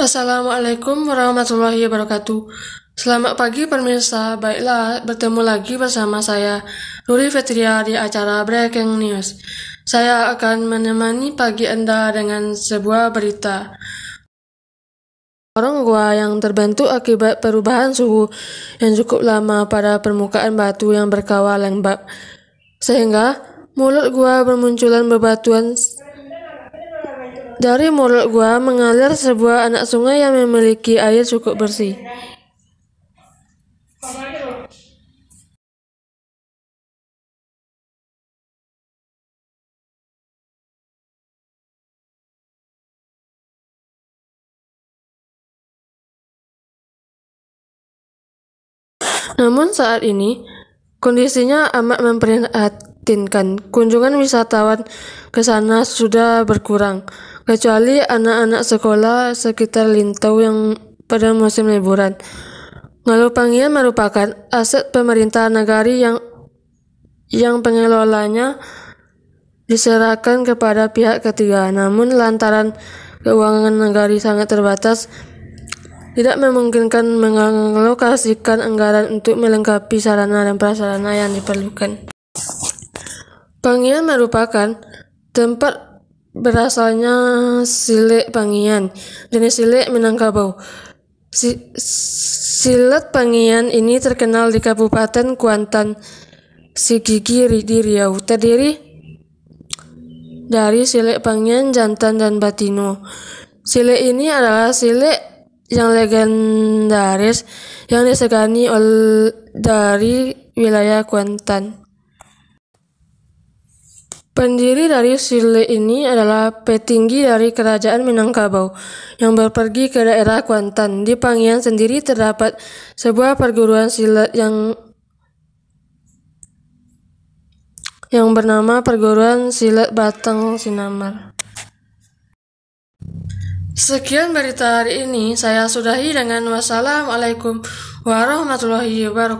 Assalamualaikum warahmatullahi wabarakatuh. Selamat pagi pemirsa, baiklah bertemu lagi bersama saya Ruri Fetria di acara Breaking News. Saya akan menemani pagi Anda dengan sebuah berita. Orang gua yang terbentuk akibat perubahan suhu yang cukup lama pada permukaan batu yang berkawal lembab, sehingga mulut gua bermunculan bebatuan dari mulut gua mengalir sebuah anak sungai yang memiliki air cukup bersih. Namun saat ini, kondisinya amat memprihatinkan. Kunjungan wisatawan ke sana sudah berkurang kecuali anak-anak sekolah sekitar Lintau yang pada musim liburan. Ngalupangian merupakan aset pemerintah negari yang yang pengelolanya diserahkan kepada pihak ketiga. Namun lantaran keuangan negari sangat terbatas, tidak memungkinkan mengalokasikan anggaran untuk melengkapi sarana dan prasarana yang diperlukan. Pangian merupakan tempat Berasalnya Silik pangian jenis Silik Minangkabau. Si, silet pangian ini terkenal di Kabupaten Kuantan, Sigigi di Riau. Terdiri dari Silik pangian Jantan, dan Batino. Silik ini adalah silik yang legendaris yang disegani oleh dari wilayah Kuantan. Pendiri dari Sirle ini adalah petinggi dari Kerajaan Minangkabau yang berpergi ke daerah Kuantan. Di Pangian sendiri terdapat sebuah perguruan silat yang yang bernama Perguruan Silat Batang Sinamar. Sekian berita hari ini. Saya sudahi dengan wassalamualaikum warahmatullahi wabarakatuh.